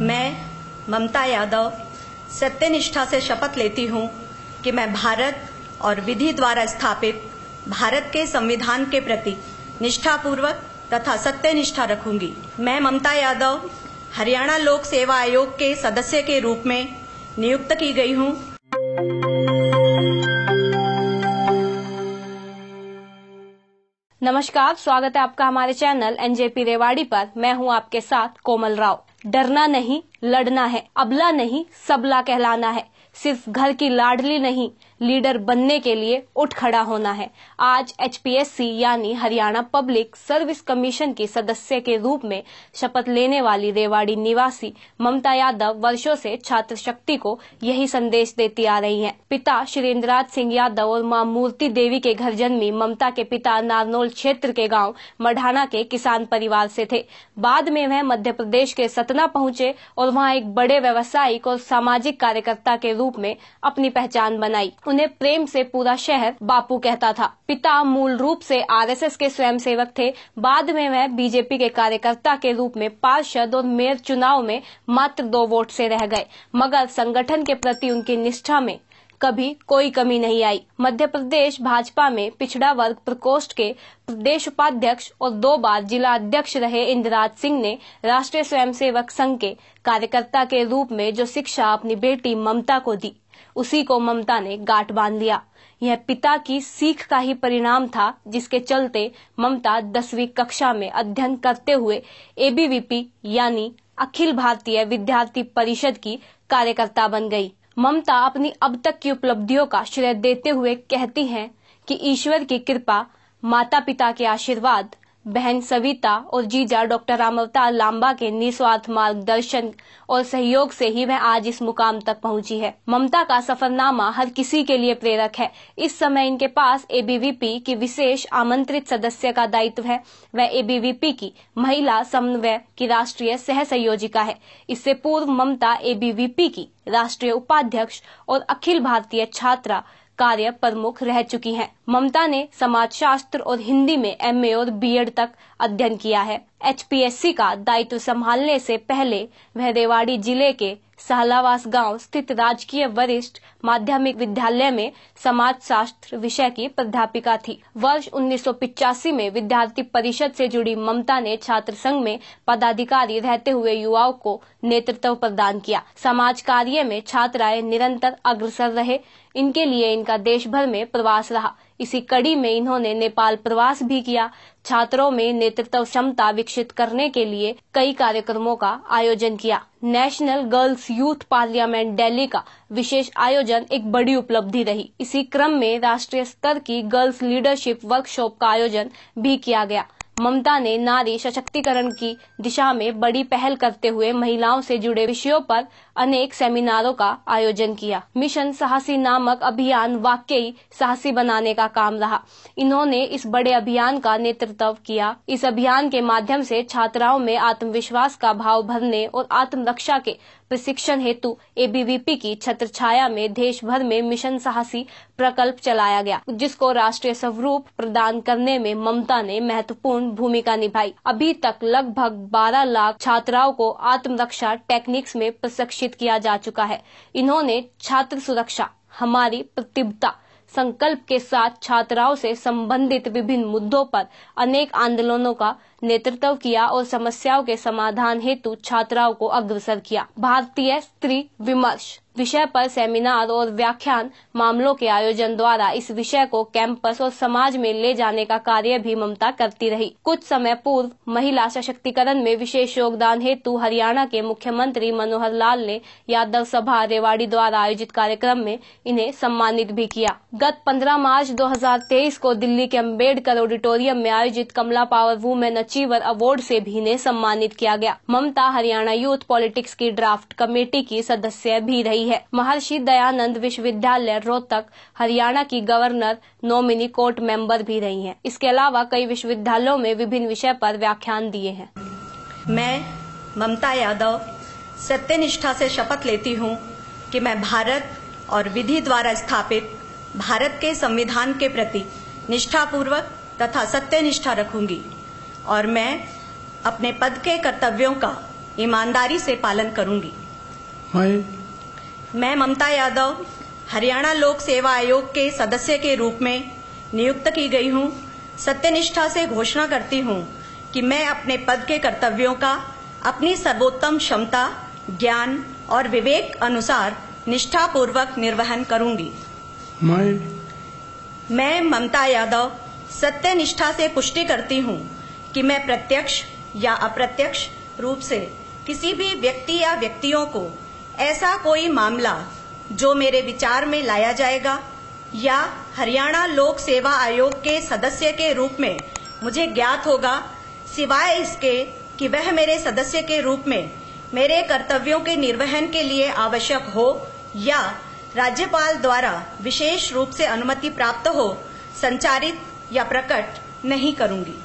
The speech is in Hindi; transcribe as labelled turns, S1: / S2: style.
S1: मैं ममता यादव सत्यनिष्ठा से शपथ लेती हूँ कि मैं भारत और विधि द्वारा स्थापित भारत के संविधान के प्रति निष्ठापूर्वक तथा सत्यनिष्ठा रखूंगी मैं ममता यादव हरियाणा लोक सेवा आयोग के सदस्य के रूप में नियुक्त की गई हूँ
S2: नमस्कार स्वागत है आपका हमारे चैनल एनजेपी रेवाड़ी पर मैं हूं आपके साथ कोमल राव डरना नहीं लड़ना है अबला नहीं सबला कहलाना है सिर्फ घर की लाडली नहीं लीडर बनने के लिए उठ खड़ा होना है आज एचपीएससी यानी हरियाणा पब्लिक सर्विस कमीशन की सदस्य के रूप में शपथ लेने वाली रेवाड़ी निवासी ममता यादव वर्षों से छात्र शक्ति को यही संदेश देती आ रही हैं। पिता शिरेंद्रनाथ सिंह यादव और मां मूर्ति देवी के घर जन्मी ममता के पिता नारनोल क्षेत्र के गाँव मढ़ाना के किसान परिवार से थे बाद में वह मध्य प्रदेश के सतना पहुंचे और वहाँ एक बड़े व्यवसायिक और सामाजिक कार्यकर्ता के रूप रूप में अपनी पहचान बनाई उन्हें प्रेम से पूरा शहर बापू कहता था पिता मूल रूप से आरएसएस के स्वयंसेवक थे बाद में वह बीजेपी के कार्यकर्ता के रूप में पार्षद और मेयर चुनाव में मात्र दो वोट से रह गए मगर संगठन के प्रति उनकी निष्ठा में कभी कोई कमी नहीं आई मध्य प्रदेश भाजपा में पिछड़ा वर्ग प्रकोष्ठ के प्रदेश उपाध्यक्ष और दो बार जिला अध्यक्ष रहे इंदिराज सिंह ने राष्ट्रीय स्वयंसेवक संघ के कार्यकर्ता के रूप में जो शिक्षा अपनी बेटी ममता को दी उसी को ममता ने गांठ बांध लिया यह पिता की सीख का ही परिणाम था जिसके चलते ममता दसवीं कक्षा में अध्ययन करते हुए एबीवीपी यानी अखिल भारतीय विद्यार्थी परिषद की कार्यकर्ता बन गई ममता अपनी अब तक की उपलब्धियों का श्रेय देते हुए कहती हैं कि ईश्वर की कृपा माता पिता के आशीर्वाद बहन सविता और जीजा डॉक्टर राम अवतार लांबा के निस्वार्थ मार्गदर्शन और सहयोग से ही वह आज इस मुकाम तक पहुंची है ममता का सफरनामा हर किसी के लिए प्रेरक है इस समय इनके पास एबीवीपी की विशेष आमंत्रित सदस्य का दायित्व है वह एबीवीपी की महिला समन्वय की राष्ट्रीय सह संयोजिका है इससे पूर्व ममता एबीवीपी की राष्ट्रीय उपाध्यक्ष और अखिल भारतीय छात्रा कार्य प्रमुख रह चुकी हैं ममता ने समाजशास्त्र और हिंदी में एमए और बीएड तक अध्ययन किया है एचपीएससी का दायित्व संभालने से पहले वह रेवाड़ी जिले के सहलावास गांव स्थित राजकीय वरिष्ठ माध्यमिक विद्यालय में समाज शास्त्र विषय की प्राध्यापिका थी वर्ष उन्नीस में विद्यार्थी परिषद से जुड़ी ममता ने छात्र संघ में पदाधिकारी रहते हुए युवाओं को नेतृत्व प्रदान किया समाज कार्य में छात्राएं निरंतर अग्रसर रहे इनके लिए इनका देश भर में प्रवास रहा इसी कड़ी में इन्होंने नेपाल प्रवास भी किया छात्रों में नेतृत्व क्षमता विकसित करने के लिए कई कार्यक्रमों का आयोजन किया national girls youth parliament Delhi का विशेष आयोजन एक बड़ी उपलब्धि रही इसी क्रम में राष्ट्रीय स्तर की गर्ल्स लीडरशिप वर्कशॉप का आयोजन भी किया गया ममता ने नारी सशक्तिकरण की दिशा में बड़ी पहल करते हुए महिलाओं से जुड़े विषयों पर अनेक सेमिनारों का आयोजन किया मिशन साहसी नामक अभियान वाकई साहसी बनाने का काम रहा इन्होंने इस बड़े अभियान का नेतृत्व किया इस अभियान के माध्यम से छात्राओं में आत्मविश्वास का भाव भरने और आत्मरक्षा के प्रशिक्षण हेतु एबीवीपी की छाया में देश भर में मिशन साहसी प्रकल्प चलाया गया जिसको राष्ट्रीय स्वरूप प्रदान करने में ममता ने महत्वपूर्ण भूमिका निभाई अभी तक लगभग 12 लाख छात्राओं को आत्मरक्षा टेक्निक्स में प्रशिक्षित किया जा चुका है इन्होंने छात्र सुरक्षा हमारी प्रतिबद्धता संकल्प के साथ छात्राओं से संबंधित विभिन्न मुद्दों पर अनेक आंदोलनों का नेतृत्व किया और समस्याओं के समाधान हेतु छात्राओं को अग्रसर किया भारतीय स्त्री विमर्श विषय पर सेमिनार और व्याख्यान मामलों के आयोजन द्वारा इस विषय को कैंपस और समाज में ले जाने का कार्य भी ममता करती रही कुछ समय पूर्व महिला सशक्तिकरण में विशेष योगदान हेतु हरियाणा के मुख्यमंत्री मनोहर लाल ने यादव सभा रेवाड़ी द्वारा आयोजित कार्यक्रम में इन्हें सम्मानित भी किया गत 15 मार्च 2023 को दिल्ली के अम्बेडकर ऑडिटोरियम में आयोजित Kamla power women achiever award से भी इन्हें सम्मानित किया गया ममता हरियाणा यूथ पॉलिटिक्स की ड्राफ्ट कमेटी की सदस्य भी रही रही है महर्षि दयानंद विश्वविद्यालय रोहतक हरियाणा की गवर्नर नॉमिनी कोर्ट मेंबर भी रही हैं। इसके अलावा कई विश्वविद्यालयों में विभिन्न विषय पर व्याख्यान दिए हैं
S1: मैं ममता यादव सत्यनिष्ठा से शपथ लेती हूँ कि मैं भारत और विधि द्वारा स्थापित भारत के संविधान के प्रति निष्ठापूर्वक तथा सत्यनिष्ठा रखूंगी और मैं अपने पद के कर्तव्यों का ईमानदारी से पालन करूंगी मैं मैं ममता यादव हरियाणा लोक सेवा आयोग के सदस्य के रूप में नियुक्त की गई हूँ सत्यनिष्ठा से घोषणा करती हूँ कि मैं अपने पद के कर्तव्यों का अपनी सर्वोत्तम क्षमता ज्ञान और विवेक अनुसार निष्ठापूर्वक निर्वहन करूंगी
S2: मैं
S1: ममता यादव सत्यनिष्ठा से पुष्टि करती हूँ कि मैं प्रत्यक्ष या अप्रत्यक्ष रूप से किसी भी व्यक्ति या व्यक्तियों को ऐसा कोई मामला जो मेरे विचार में लाया जाएगा या हरियाणा लोक सेवा आयोग के सदस्य के रूप में मुझे ज्ञात होगा सिवाय इसके कि वह मेरे सदस्य के रूप में मेरे कर्तव्यों के निर्वहन के लिए आवश्यक हो या राज्यपाल द्वारा विशेष रूप से अनुमति प्राप्त हो संचारित या प्रकट नहीं करूंगी